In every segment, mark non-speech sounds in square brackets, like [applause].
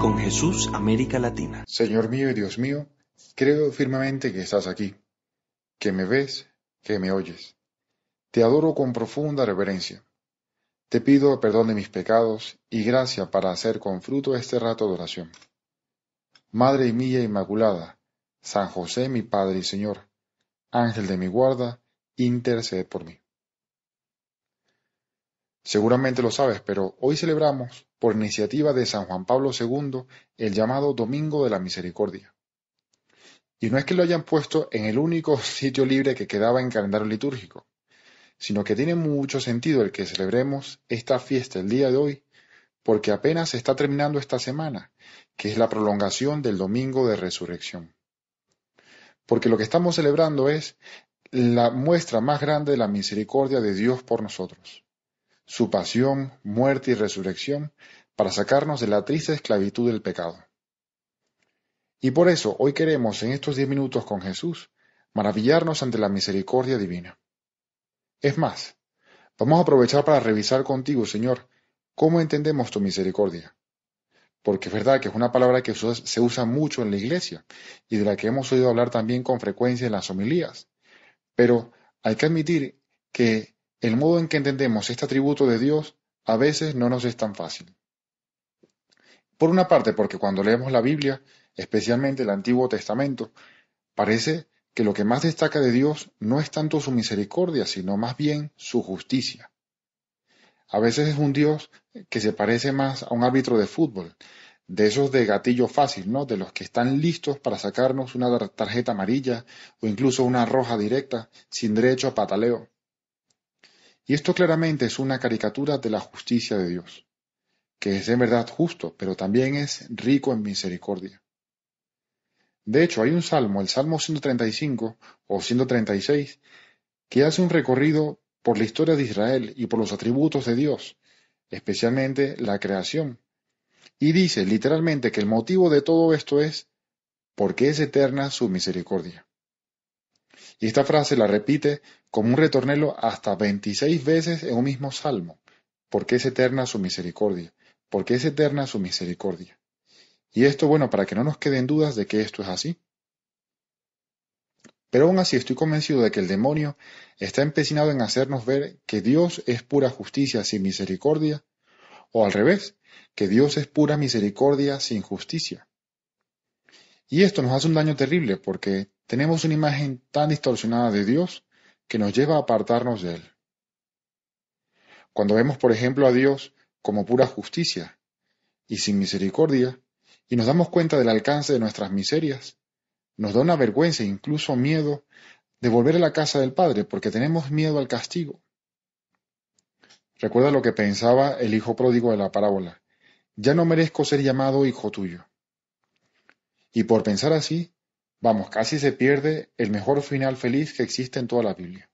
con Jesús, América Latina. Señor mío y Dios mío, creo firmemente que estás aquí, que me ves, que me oyes. Te adoro con profunda reverencia. Te pido perdón de mis pecados y gracia para hacer con fruto este rato de oración. Madre mía Inmaculada, San José mi Padre y Señor, Ángel de mi guarda, intercede por mí. Seguramente lo sabes, pero hoy celebramos por iniciativa de San Juan Pablo II, el llamado Domingo de la Misericordia. Y no es que lo hayan puesto en el único [laughs] sitio libre que quedaba en calendario litúrgico, sino que tiene mucho sentido el que celebremos esta fiesta el día de hoy, porque apenas se está terminando esta semana, que es la prolongación del Domingo de Resurrección. Porque lo que estamos celebrando es la muestra más grande de la misericordia de Dios por nosotros su pasión, muerte y resurrección para sacarnos de la triste esclavitud del pecado. Y por eso hoy queremos, en estos diez minutos con Jesús, maravillarnos ante la misericordia divina. Es más, vamos a aprovechar para revisar contigo, Señor, cómo entendemos tu misericordia. Porque es verdad que es una palabra que se usa mucho en la iglesia y de la que hemos oído hablar también con frecuencia en las homilías. Pero hay que admitir que el modo en que entendemos este atributo de Dios a veces no nos es tan fácil. Por una parte, porque cuando leemos la Biblia, especialmente el Antiguo Testamento, parece que lo que más destaca de Dios no es tanto su misericordia, sino más bien su justicia. A veces es un Dios que se parece más a un árbitro de fútbol, de esos de gatillo fácil, ¿no? De los que están listos para sacarnos una tarjeta amarilla o incluso una roja directa sin derecho a pataleo. Y esto claramente es una caricatura de la justicia de Dios, que es en verdad justo, pero también es rico en misericordia. De hecho, hay un salmo, el Salmo 135 o 136, que hace un recorrido por la historia de Israel y por los atributos de Dios, especialmente la creación. Y dice literalmente que el motivo de todo esto es porque es eterna su misericordia. Y esta frase la repite como un retornelo hasta 26 veces en un mismo salmo, porque es eterna su misericordia, porque es eterna su misericordia. Y esto, bueno, para que no nos queden dudas de que esto es así. Pero aún así estoy convencido de que el demonio está empecinado en hacernos ver que Dios es pura justicia sin misericordia, o al revés, que Dios es pura misericordia sin justicia. Y esto nos hace un daño terrible porque tenemos una imagen tan distorsionada de Dios que nos lleva a apartarnos de Él. Cuando vemos, por ejemplo, a Dios como pura justicia y sin misericordia, y nos damos cuenta del alcance de nuestras miserias, nos da una vergüenza e incluso miedo de volver a la casa del Padre, porque tenemos miedo al castigo. Recuerda lo que pensaba el hijo pródigo de la parábola. Ya no merezco ser llamado hijo tuyo. Y por pensar así, Vamos, casi se pierde el mejor final feliz que existe en toda la Biblia.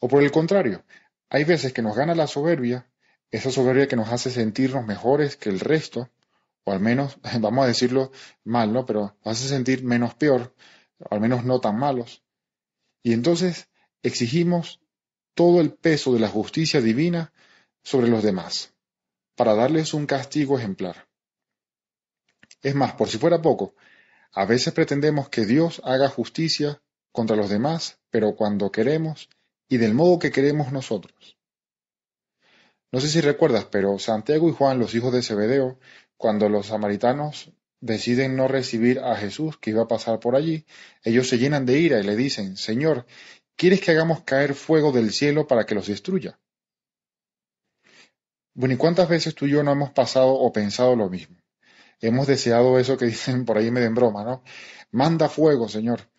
O por el contrario, hay veces que nos gana la soberbia, esa soberbia que nos hace sentirnos mejores que el resto, o al menos, [laughs] vamos a decirlo mal, ¿no? Pero nos hace sentir menos peor, o al menos no tan malos. Y entonces exigimos todo el peso de la justicia divina sobre los demás, para darles un castigo ejemplar. Es más, por si fuera poco, a veces pretendemos que Dios haga justicia contra los demás, pero cuando queremos y del modo que queremos nosotros. No sé si recuerdas, pero Santiago y Juan, los hijos de Zebedeo, cuando los samaritanos deciden no recibir a Jesús que iba a pasar por allí, ellos se llenan de ira y le dicen, Señor, ¿quieres que hagamos caer fuego del cielo para que los destruya? Bueno, ¿y cuántas veces tú y yo no hemos pasado o pensado lo mismo? hemos deseado eso que dicen por ahí me den broma, ¿no? Manda fuego, Señor,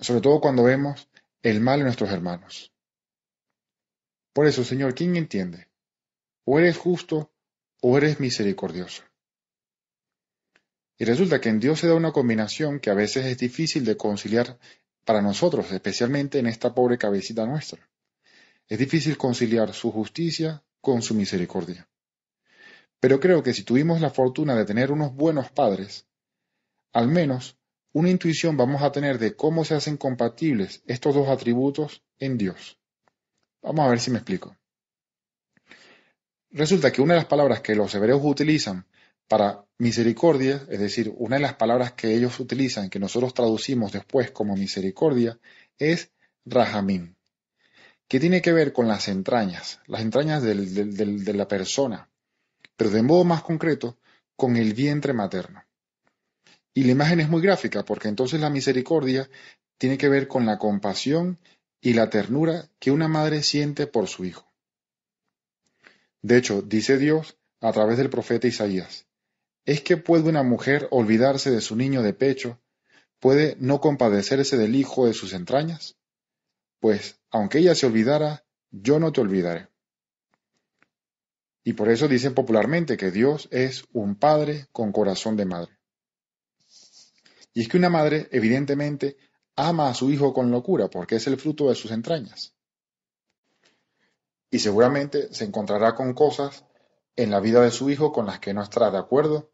sobre todo cuando vemos el mal en nuestros hermanos. Por eso, Señor, ¿quién entiende? O eres justo o eres misericordioso. Y resulta que en Dios se da una combinación que a veces es difícil de conciliar para nosotros, especialmente en esta pobre cabecita nuestra. Es difícil conciliar su justicia con su misericordia. Pero creo que si tuvimos la fortuna de tener unos buenos padres, al menos una intuición vamos a tener de cómo se hacen compatibles estos dos atributos en Dios. Vamos a ver si me explico. Resulta que una de las palabras que los hebreos utilizan para misericordia, es decir, una de las palabras que ellos utilizan, que nosotros traducimos después como misericordia, es rajamín, que tiene que ver con las entrañas, las entrañas de la persona, pero de modo más concreto, con el vientre materno. Y la imagen es muy gráfica, porque entonces la misericordia tiene que ver con la compasión y la ternura que una madre siente por su hijo. De hecho, dice Dios a través del profeta Isaías, ¿es que puede una mujer olvidarse de su niño de pecho? ¿Puede no compadecerse del hijo de sus entrañas? Pues, aunque ella se olvidara, yo no te olvidaré. Y por eso dicen popularmente que Dios es un padre con corazón de madre. Y es que una madre, evidentemente, ama a su hijo con locura porque es el fruto de sus entrañas. Y seguramente se encontrará con cosas en la vida de su hijo con las que no estará de acuerdo.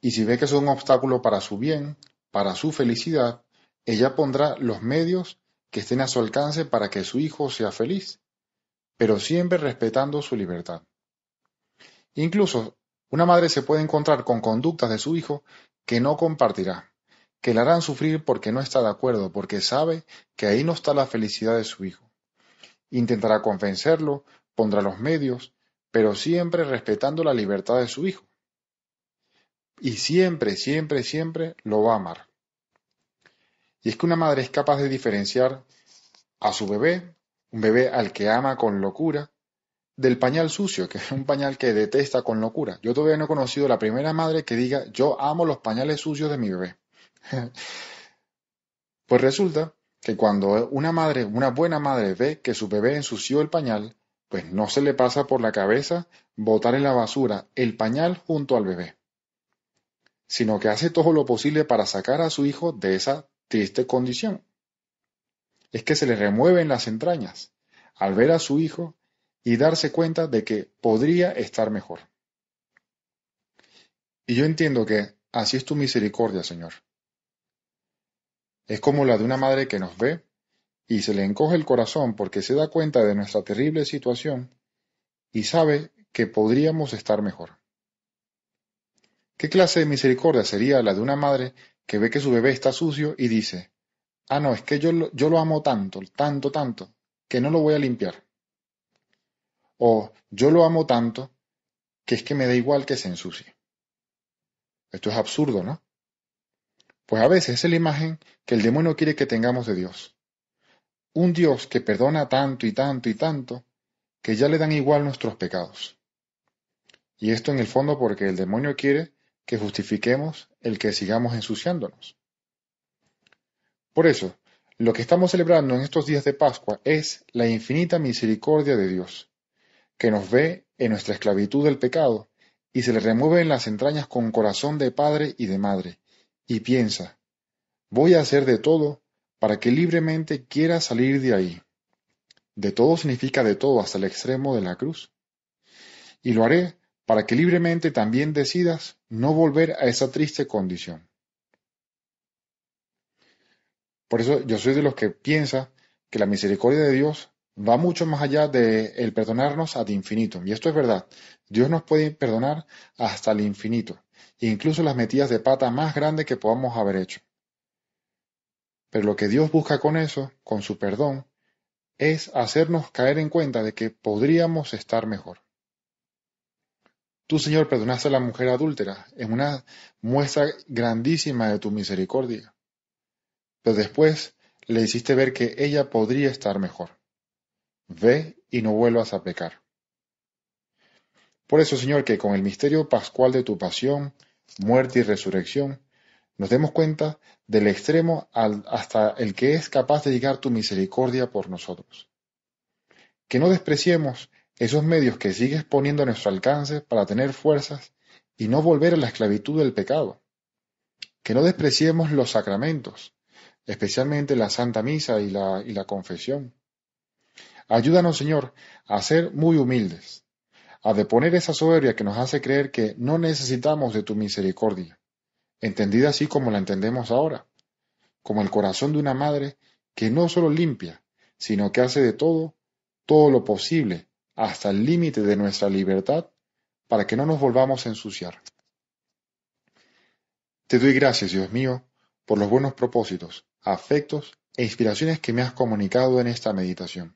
Y si ve que es un obstáculo para su bien, para su felicidad, ella pondrá los medios que estén a su alcance para que su hijo sea feliz, pero siempre respetando su libertad. Incluso, una madre se puede encontrar con conductas de su hijo que no compartirá, que la harán sufrir porque no está de acuerdo, porque sabe que ahí no está la felicidad de su hijo. Intentará convencerlo, pondrá los medios, pero siempre respetando la libertad de su hijo. Y siempre, siempre, siempre lo va a amar. Y es que una madre es capaz de diferenciar a su bebé, un bebé al que ama con locura, del pañal sucio, que es un pañal que detesta con locura. Yo todavía no he conocido la primera madre que diga, yo amo los pañales sucios de mi bebé. [laughs] pues resulta que cuando una madre, una buena madre, ve que su bebé ensució el pañal, pues no se le pasa por la cabeza botar en la basura el pañal junto al bebé, sino que hace todo lo posible para sacar a su hijo de esa triste condición. Es que se le remueven las entrañas al ver a su hijo y darse cuenta de que podría estar mejor. Y yo entiendo que así es tu misericordia, Señor. Es como la de una madre que nos ve y se le encoge el corazón porque se da cuenta de nuestra terrible situación y sabe que podríamos estar mejor. ¿Qué clase de misericordia sería la de una madre que ve que su bebé está sucio y dice, ah, no, es que yo, yo lo amo tanto, tanto, tanto, que no lo voy a limpiar? o yo lo amo tanto que es que me da igual que se ensucie. Esto es absurdo, ¿no? Pues a veces es la imagen que el demonio quiere que tengamos de Dios. Un Dios que perdona tanto y tanto y tanto que ya le dan igual nuestros pecados. Y esto en el fondo porque el demonio quiere que justifiquemos el que sigamos ensuciándonos. Por eso, lo que estamos celebrando en estos días de Pascua es la infinita misericordia de Dios, que nos ve en nuestra esclavitud del pecado, y se le remueve en las entrañas con corazón de padre y de madre, y piensa, voy a hacer de todo para que libremente quiera salir de ahí. De todo significa de todo hasta el extremo de la cruz. Y lo haré para que libremente también decidas no volver a esa triste condición. Por eso yo soy de los que piensa que la misericordia de Dios va mucho más allá de el perdonarnos ad infinito, Y esto es verdad. Dios nos puede perdonar hasta el infinito, incluso las metidas de pata más grandes que podamos haber hecho. Pero lo que Dios busca con eso, con su perdón, es hacernos caer en cuenta de que podríamos estar mejor. Tú, Señor, perdonaste a la mujer adúltera en una muestra grandísima de tu misericordia. Pero después le hiciste ver que ella podría estar mejor ve y no vuelvas a pecar. Por eso, Señor, que con el misterio pascual de tu pasión, muerte y resurrección, nos demos cuenta del extremo hasta el que es capaz de llegar tu misericordia por nosotros. Que no despreciemos esos medios que sigues poniendo a nuestro alcance para tener fuerzas y no volver a la esclavitud del pecado. Que no despreciemos los sacramentos, especialmente la Santa Misa y la confesión Ayúdanos, Señor, a ser muy humildes, a deponer esa soberbia que nos hace creer que no necesitamos de tu misericordia, entendida así como la entendemos ahora, como el corazón de una madre que no solo limpia, sino que hace de todo, todo lo posible, hasta el límite de nuestra libertad, para que no nos volvamos a ensuciar. Te doy gracias, Dios mío, por los buenos propósitos, afectos e inspiraciones que me has comunicado en esta meditación.